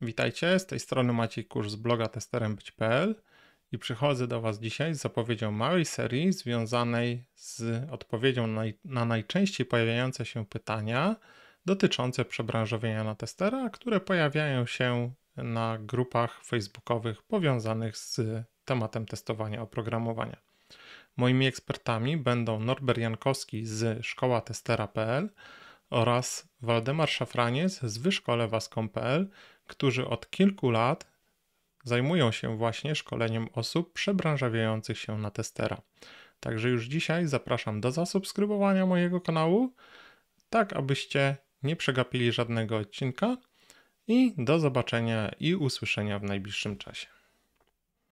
Witajcie, z tej strony Maciej Kurz z bloga testerem.pl i przychodzę do Was dzisiaj z zapowiedzią małej serii związanej z odpowiedzią na, na najczęściej pojawiające się pytania dotyczące przebranżowienia na testera, które pojawiają się na grupach facebookowych powiązanych z tematem testowania oprogramowania. Moimi ekspertami będą Norbert Jankowski z Szkoła Testera.pl oraz Waldemar Szafraniec z wyszkolewas.pl, którzy od kilku lat zajmują się właśnie szkoleniem osób przebranżawiających się na testera. Także już dzisiaj zapraszam do zasubskrybowania mojego kanału, tak abyście nie przegapili żadnego odcinka i do zobaczenia i usłyszenia w najbliższym czasie.